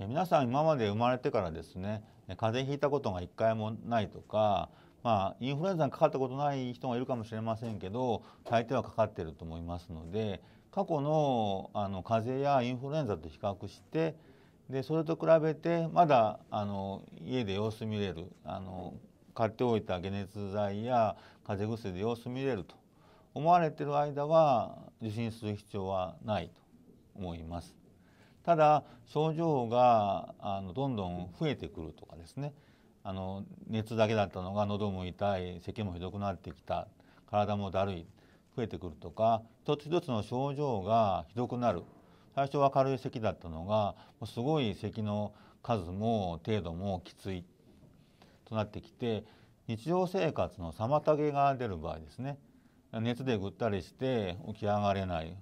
皆さん今まで生まれてからですね風邪ひいたことが1回もないとか、まあ、インフルエンザにかかったことない人がいるかもしれませんけど大抵はかかってると思いますので過去のあの風邪やインフルエンザと比較してでそれと比べてまだあの家で様子見れるあの買っておいた解熱剤や風邪薬で様子見れると思われてる間は受診する必要はないと思います。ただ症状があのどんどん増えてくるとかですねあの熱だけだったのが喉も痛い咳もひどくなってきた体もだるい増えてくるとか一つ一つの症状がひどくなる最初は軽い咳だったのがすごい咳の数も程度もきついとなってきて日常生活の妨げが出る場合ですね熱でぐったりして起き上がれない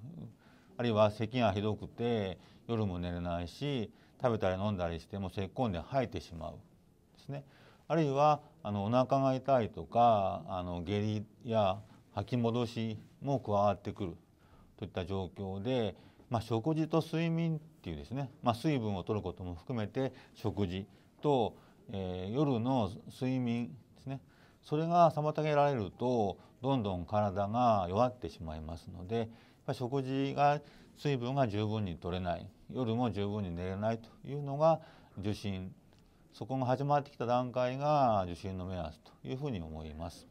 あるいは咳がひどくて夜も寝れないし食べたり飲んだりしても咳込んで吐いてしまうですね。あるいはあのお腹が痛いとかあの下痢や吐き戻しも加わってくるといった状況で、まあ、食事と睡眠っていうですね、まあ、水分を取ることも含めて食事と、えー、夜の睡眠ですねそれが妨げられるとどんどん体が弱ってしまいますので食事が水分が十分に取れない夜も十分に寝れないというのが受診そこが始まってきた段階が受診の目安というふうに思います。